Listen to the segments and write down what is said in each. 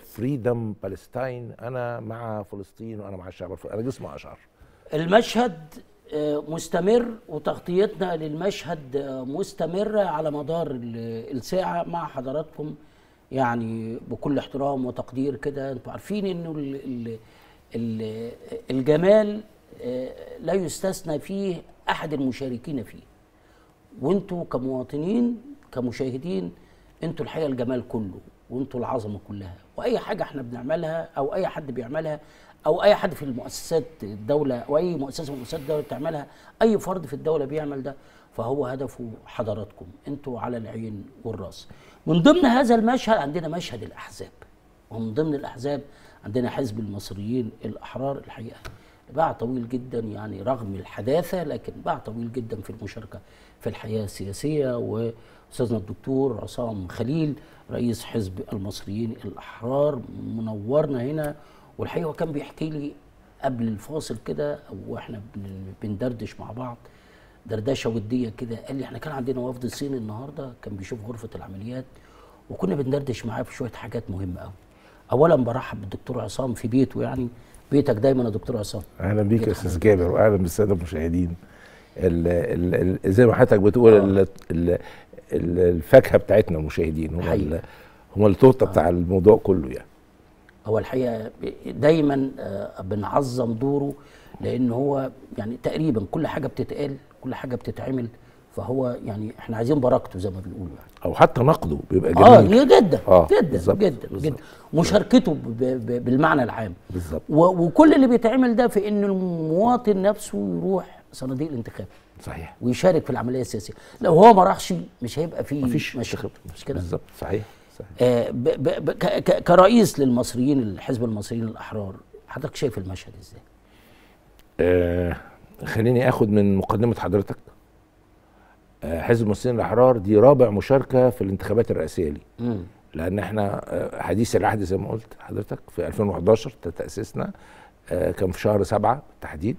فريدم آه، بالستاين انا مع فلسطين وانا مع الشعب الفلسطيني انا جسمه اشعر المشهد آه، مستمر وتغطيتنا للمشهد آه، مستمره على مدار الساعه مع حضراتكم يعني بكل احترام وتقدير كده انتوا عارفين انه الجمال لا يستثنى فيه احد المشاركين فيه وانتوا كمواطنين كمشاهدين انتوا الحقيقه الجمال كله وانتوا العظمه كلها واي حاجه احنا بنعملها او اي حد بيعملها او اي حد في المؤسسات الدوله او اي مؤسسه من مؤسسات الدوله بتعملها اي فرد في الدوله بيعمل ده فهو هدفه حضراتكم انتوا على العين والراس من ضمن هذا المشهد عندنا مشهد الاحزاب ومن ضمن الاحزاب عندنا حزب المصريين الاحرار الحقيقه باع طويل جدا يعني رغم الحداثة لكن باع طويل جدا في المشاركة في الحياة السياسية وأستاذنا الدكتور عصام خليل رئيس حزب المصريين الأحرار منورنا هنا والحقيقة كان بيحكي لي قبل الفاصل كده واحنا بندردش مع بعض دردشه وديه كده قال لي احنا كان عندنا وفد صيني النهارده كان بيشوف غرفه العمليات وكنا بندردش معاه في شويه حاجات مهمه قوي اولا برحب بالدكتور عصام في بيته يعني بيتك دايما يا دكتور عصام اهلا بيك يا استاذ جابر واهلا بالساده المشاهدين الـ الـ الـ زي ما حضرتك بتقول آه. الـ الـ الفاكهه بتاعتنا المشاهدين هم هم التورته آه. بتاع الموضوع كله يعني هو الحقيقه دايما آه، بنعظم دوره لان هو يعني تقريبا كل حاجه بتتقال كل حاجه بتتعمل فهو يعني احنا عايزين بركته زي ما بنقول يعني. او حتى نقده بيبقى آه، جميل اه جدا آه جدا بالزبط جدا بالزبط جدا مشاركته بالمعنى العام بالظبط وكل اللي بيتعمل ده في ان المواطن نفسه يروح صناديق الانتخاب صحيح ويشارك في العمليه السياسيه لو هو ما راحش مش هيبقى فيه مفيش مش كده بالظبط صحيح صحيح آه ب ب ب كرئيس للمصريين الحزب المصريين الاحرار حضرتك شايف المشهد ازاي آه خليني اخد من مقدمه حضرتك آه، حزب المسلمين الاحرار دي رابع مشاركه في الانتخابات الرئاسيه ليه لان احنا آه، حديث العهد زي ما قلت حضرتك في 2011 تاسيسنا آه، كان في شهر سبعة بالتحديد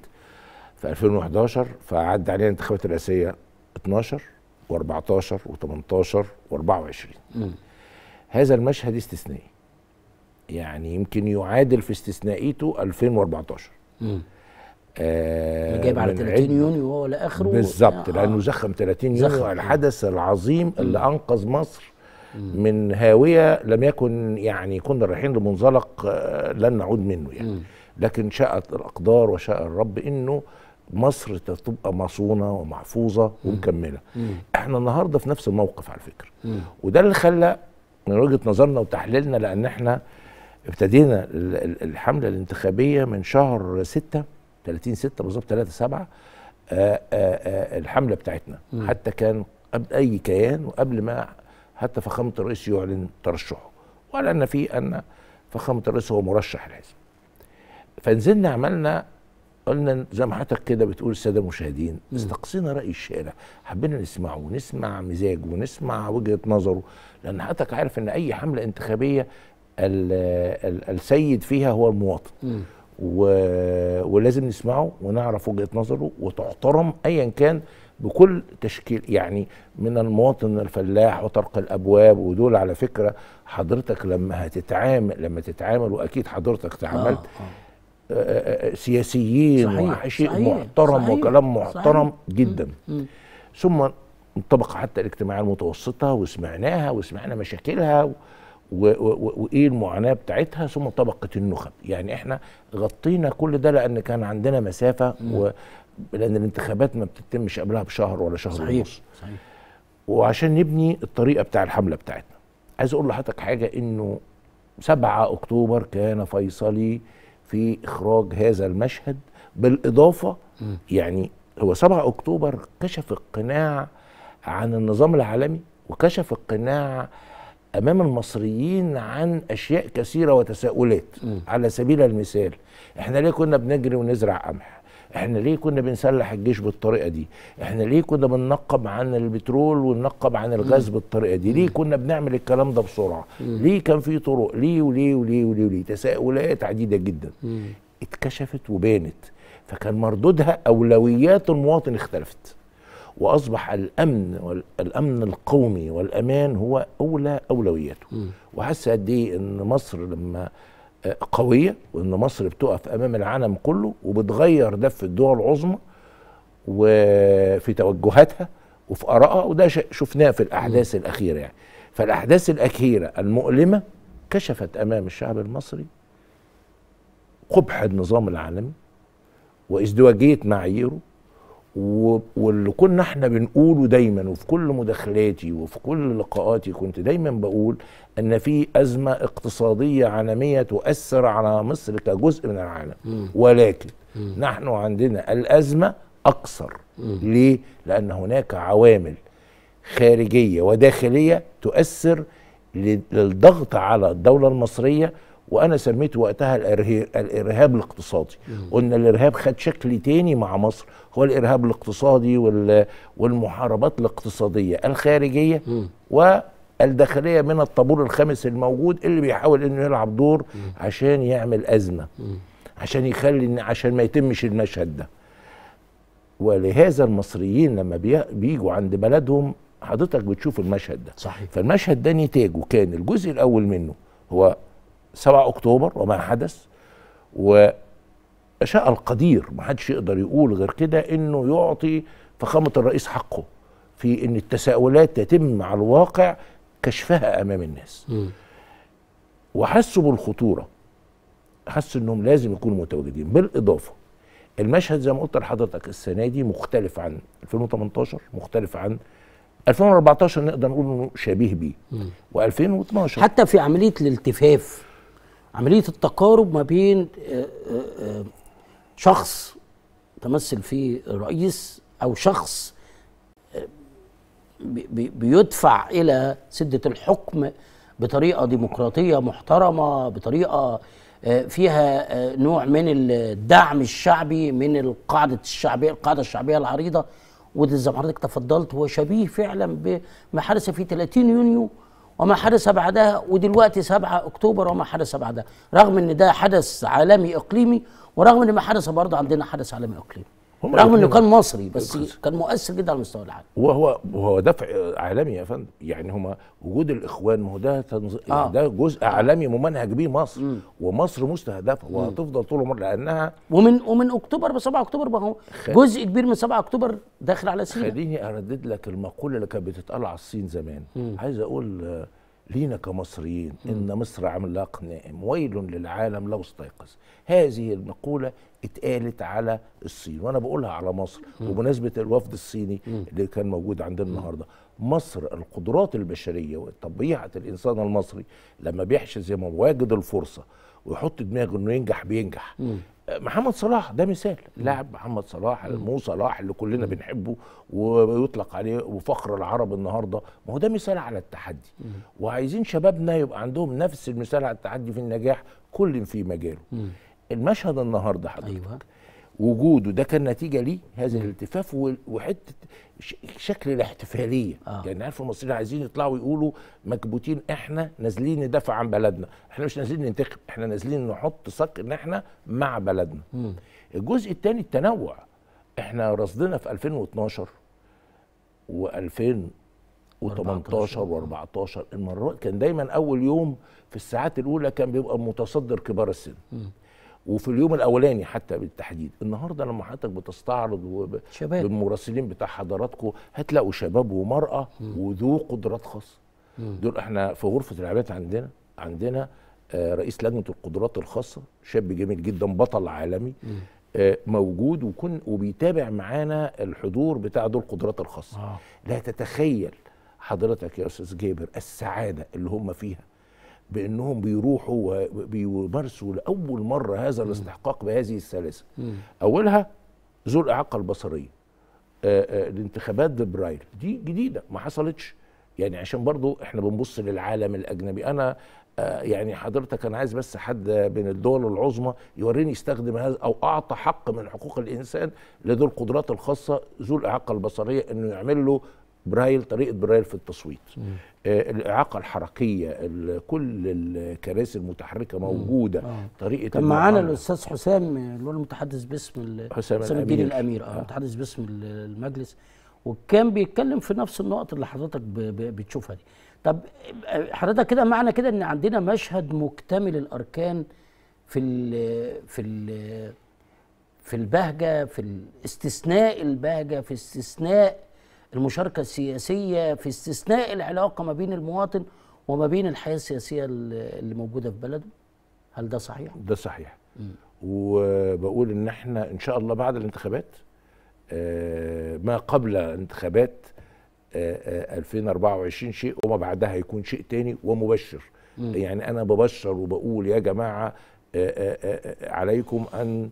في 2011 فعدى علينا الانتخابات الرئاسيه 12 و14 و18 و24 هذا المشهد استثنائي يعني يمكن يعادل في استثنائيته 2014 آه، جايب على 30 يونيو وهو لاخره بالظبط آه. لانه زخم 30 يونيو زخم. الحدث العظيم اللي انقذ مصر م. من هاويه لم يكن يعني كنا رايحين لمنزلق آه، لن نعود منه يعني م. لكن شاءت الاقدار وشاء الرب انه مصر تبقى مصونه ومحفوظه ومكمله م. احنا النهارده في نفس الموقف على فكره وده اللي خلى من وجهه نظرنا وتحليلنا لان احنا ابتدينا الحمله الانتخابيه من شهر 6 30 6 بالظبط 3 7 آه، آه، آه، الحمله بتاعتنا م. حتى كان قبل اي كيان وقبل ما حتى فخامه الرئيس يعلن ترشحه ولا ان في ان فخامه الرئيس هو مرشح الحزب فنزلنا عملنا قلنا زي ما حضرتك كده بتقول الساده المشاهدين استقصينا راي الشارع حبينا نسمعه ونسمع مزاجه ونسمع وجهه نظره لان حضرتك عارف ان اي حمله انتخابيه السيد فيها هو المواطن م. و... ولازم نسمعه ونعرف وجهه نظره وتحترم ايا كان بكل تشكيل يعني من المواطن الفلاح وطرق الابواب ودول على فكره حضرتك لما هتتعامل لما تتعامل واكيد حضرتك تعاملت آه آه. سياسيين شيء محترم صحيح وكلام محترم صحيح جدا ثم انطبق حتى الاجتماع المتوسطه وسمعناها وسمعنا مشاكلها و... وايه المعاناه بتاعتها ثم طبقه النخب يعني احنا غطينا كل ده لان كان عندنا مسافه لان الانتخابات ما بتتمش قبلها بشهر ولا شهر صحيح. ونص صحيح وعشان نبني الطريقه بتاع الحمله بتاعتنا عايز اقول لحضرتك حاجه انه 7 اكتوبر كان فيصلي في اخراج هذا المشهد بالاضافه م. يعني هو 7 اكتوبر كشف القناع عن النظام العالمي وكشف القناع امام المصريين عن اشياء كثيره وتساؤلات م. على سبيل المثال احنا ليه كنا بنجري ونزرع قمح احنا ليه كنا بنسلح الجيش بالطريقه دي احنا ليه كنا بننقب عن البترول وننقب عن الغاز م. بالطريقه دي ليه كنا بنعمل الكلام ده بسرعه م. ليه كان في طرق ليه وليه وليه وليه, وليه؟ تساؤلات عديده جدا اتكشفت وبانت فكان مردودها اولويات المواطن اختلفت واصبح الامن والامن القومي والامان هو اولى اولوياته وحس قد ايه ان مصر لما آه، قويه وان مصر بتقف امام العالم كله وبتغير ده في الدول العظمى وفي توجهاتها وفي ارائها وده شفناه في الاحداث الاخيره يعني فالاحداث الاخيره المؤلمه كشفت امام الشعب المصري قبح النظام العالمي وازدواجيه معاييره واللي كنا احنا بنقوله دايما وفي كل مداخلاتي وفي كل لقاءاتي كنت دايما بقول ان في ازمه اقتصاديه عالميه تؤثر على مصر كجزء من العالم م. ولكن م. نحن عندنا الازمه اقصر م. ليه؟ لان هناك عوامل خارجيه وداخليه تؤثر للضغط على الدوله المصريه وانا سميته وقتها الارهاب الاقتصادي قلنا الارهاب خد شكل تاني مع مصر هو الارهاب الاقتصادي والمحاربات الاقتصاديه الخارجيه والداخليه من الطابور الخامس الموجود اللي بيحاول انه يلعب دور عشان يعمل ازمه عشان يخلي عشان ما يتمش المشهد ده ولهذا المصريين لما بيجوا عند بلدهم حضرتك بتشوف المشهد ده صحيح. فالمشهد ده نتاجه كان الجزء الاول منه هو 7 اكتوبر وما حدث وشاء القدير ما حدش يقدر يقول غير كده انه يعطي فخامه الرئيس حقه في ان التساؤلات تتم على الواقع كشفها امام الناس وحسوا بالخطوره حسوا انهم لازم يكونوا متواجدين بالاضافه المشهد زي ما قلت لحضرتك السنه دي مختلف عن 2018 مختلف عن 2014 نقدر نقول انه شبيه بيه و2012 حتى في عمليه الالتفاف عمليه التقارب ما بين آه، آه، آه، شخص تمثل فيه الرئيس او شخص بيدفع الى سده الحكم بطريقه ديمقراطيه محترمه بطريقه فيها نوع من الدعم الشعبي من القاعده الشعبيه القاعده الشعبيه العريضه وده زي ما حضرتك تفضلت هو شبيه فعلا بما حدث في 30 يونيو وما حدث بعدها ودلوقتي 7 اكتوبر وما حدث بعدها رغم ان ده حدث عالمي اقليمي ورغم ان ما حدث برضه عندنا حدث عالمي اقليمي رغم انه كان مصري بس كان مؤثر جدا على المستوى العالم وهو وهو دفع عالمي يا فندم يعني هما وجود الاخوان ما هو ده تنز... آه. يعني ده جزء عالمي ممنهج بيه مصر مم. ومصر مستهدفه وهتفضل طول عمرها لانها ومن ومن اكتوبر ب 7 اكتوبر ما هو جزء كبير من 7 اكتوبر داخل على سيناء خليني اردد لك المقوله اللي كانت بتتقال على الصين زمان مم. عايز اقول لينا كمصريين إن مصر عملاق نائم ويل للعالم لو استيقظ هذه المقولة اتقالت على الصين وأنا بقولها على مصر وبمناسبة الوفد الصيني اللي كان موجود عندنا النهاردة مصر القدرات البشرية وطبيعة الإنسان المصري لما بيحشد زي ما واجد الفرصة ويحط دماغه انه ينجح بينجح محمد صلاح ده مثال لاعب محمد صلاح مو صلاح اللي كلنا بنحبه ويطلق عليه وفخر العرب النهارده ما هو ده مثال على التحدي وعايزين شبابنا يبقى عندهم نفس المثال على التحدي في النجاح كل في مجاله المشهد النهارده حضرتك أيوة. وجوده ده كان نتيجه ليه هذا الالتفاف وحته شكل الاحتفاليه آه. يعني عارف المصريين عايزين يطلعوا يقولوا مكبوتين احنا نازلين ندافع عن بلدنا احنا مش نازلين ننتخب احنا نازلين نحط صك ان احنا مع بلدنا م. الجزء الثاني التنوع احنا رصدنا في 2012 و2000 و18 و14 المرات كان دايما اول يوم في الساعات الاولى كان بيبقى متصدر كبار السن م. وفي اليوم الاولاني حتى بالتحديد النهارده لما حضرتك بتستعرض شباب بالمراسلين بتاع حضراتكم هتلاقوا شباب ومراه وذو قدرات خاصه دول احنا في غرفه العيادات عندنا عندنا آه رئيس لجنه القدرات الخاصه شاب جميل جدا بطل عالمي آه موجود وكن وبيتابع معانا الحضور بتاع دول القدرات الخاصه آه. لا تتخيل حضرتك يا استاذ جابر السعاده اللي هم فيها بانهم بيروحوا وبيمارسوا لاول مره هذا الاستحقاق بهذه السلاسه اولها ذو الاعاقه البصريه الانتخابات بالبرايل دي جديده ما حصلتش يعني عشان برضو احنا بنبص للعالم الاجنبي انا يعني حضرتك انا عايز بس حد من الدول العظمى يوريني استخدم هذا او اعطى حق من حقوق الانسان لذو القدرات الخاصه ذو الاعاقه البصريه انه يعمل له برايل طريقه برايل في التصويت آه الاعاقه الحركيه كل الكراسي المتحركه موجوده آه. طريقه كان معانا الاستاذ حسام اللي هو المتحدث باسم حسام الدين الامير اه المتحدث آه. باسم المجلس وكان بيتكلم في نفس النقط اللي حضرتك بتشوفها دي طب حضرتك كده معنى كده ان عندنا مشهد مكتمل الاركان في الـ في الـ في البهجه في استثناء البهجه في استثناء المشاركة السياسية في استثناء العلاقة ما بين المواطن وما بين الحياة السياسية اللي موجودة في بلده هل ده صحيح؟ ده صحيح وبقول ان احنا ان شاء الله بعد الانتخابات آه، ما قبل انتخابات 2024 آه، آه، شيء وما بعدها يكون شيء تاني ومبشر م. يعني انا ببشر وبقول يا جماعه عليكم ان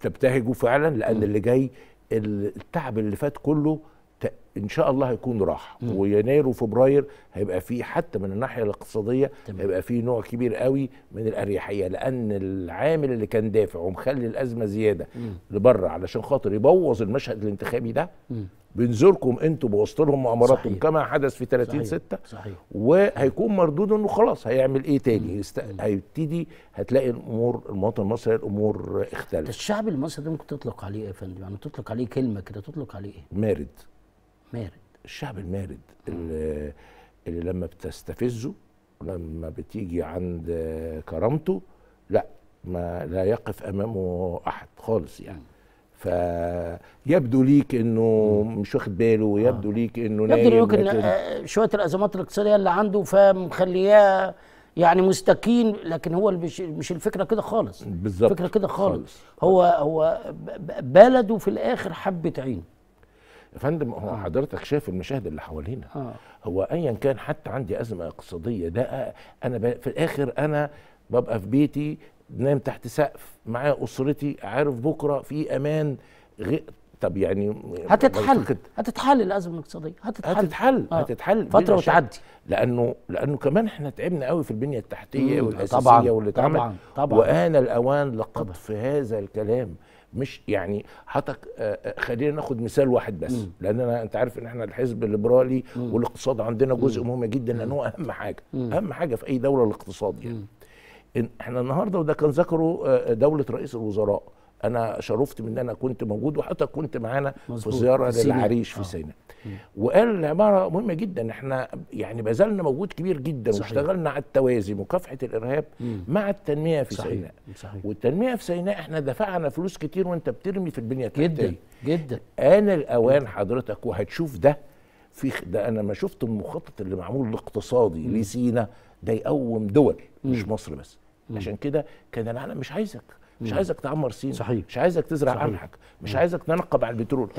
تبتهجوا فعلا لان اللي جاي التعب اللي فات كله ان شاء الله هيكون راح ويناير وفبراير هيبقى فيه حتى من الناحيه الاقتصاديه تمام. هيبقى فيه نوع كبير قوي من الاريحيه لان العامل اللي كان دافع ومخلي الازمه زياده لبره علشان خاطر يبوظ المشهد الانتخابي ده بنزوركم انتوا بوظت لهم مؤامراتكم كما حدث في 30 صحيح. 6 صحيح. وهيكون مردود انه خلاص هيعمل ايه تاني يست... هيبتدي هتلاقي الامور المواطن المصري الامور اختلفت الشعب المصري ده ممكن تطلق عليه ايه يا فندم يعني تطلق عليه كلمه كده تطلق عليه ايه مارد مارد الشعب المارد اللي, اللي لما بتستفزه لما بتيجي عند كرامته لا ما لا يقف امامه احد خالص يعني فيبدو ليك انه مش واخد باله آه. ويبدو ليك انه نايم يبدو ليك إن آه، شويه الازمات الاقتصاديه اللي عنده فمخلياه يعني مستكين لكن هو مش مش الفكره كده خالص بالظبط الفكره كده خالص, خالص. هو هو بلده في الاخر حبه عينه يا فندم هو آه. حضرتك شايف المشاهد اللي حوالينا آه. هو ايا كان حتى عندي ازمه اقتصاديه ده انا في الاخر انا ببقى في بيتي نايم تحت سقف معايا اسرتي عارف بكره في امان غير طب يعني هتتحل هتتحل الازمه الاقتصاديه هتتحل هتتحل آه. هتتحل فتره وتعدي لانه لانه كمان احنا تعبنا قوي في البنيه التحتيه والاساسيه واللي اتعمل طبعا طبعا وان الاوان لقطف هذا الكلام مش يعني حضرتك آه، آه، خلينا ناخد مثال واحد بس م. لان انا انت عارف ان احنا الحزب الليبرالي م. والاقتصاد عندنا جزء مهم جدا لان هو اهم حاجه م. اهم حاجه في اي دوله الاقتصاد يعني إن احنا النهارده وده كان ذكره آه، دوله رئيس الوزراء انا شرفت من ان انا كنت موجود وحضرتك كنت معانا في زياره للعريش في آه. سيناء وقال عباره مهمه جدا احنا يعني بذلنا مجهود كبير جدا صحيح. واشتغلنا على التوازي مكافحه الارهاب مم. مع التنميه في سيناء صحيح. والتنميه في سيناء احنا دفعنا فلوس كتير وانت بترمي في البنيه التحتيه جدا جدا انا الاوان حضرتك وهتشوف ده في ده انا ما شفت المخطط اللي معمول الاقتصادي لسينا ده يقوم دول مم. مش مصر بس مم. عشان كده كان العالم مش عايزك مش نعم. عايزك تعمر سينا صحيح مش عايزك تزرع قمحك مش نعم. عايزك تنقب على البترول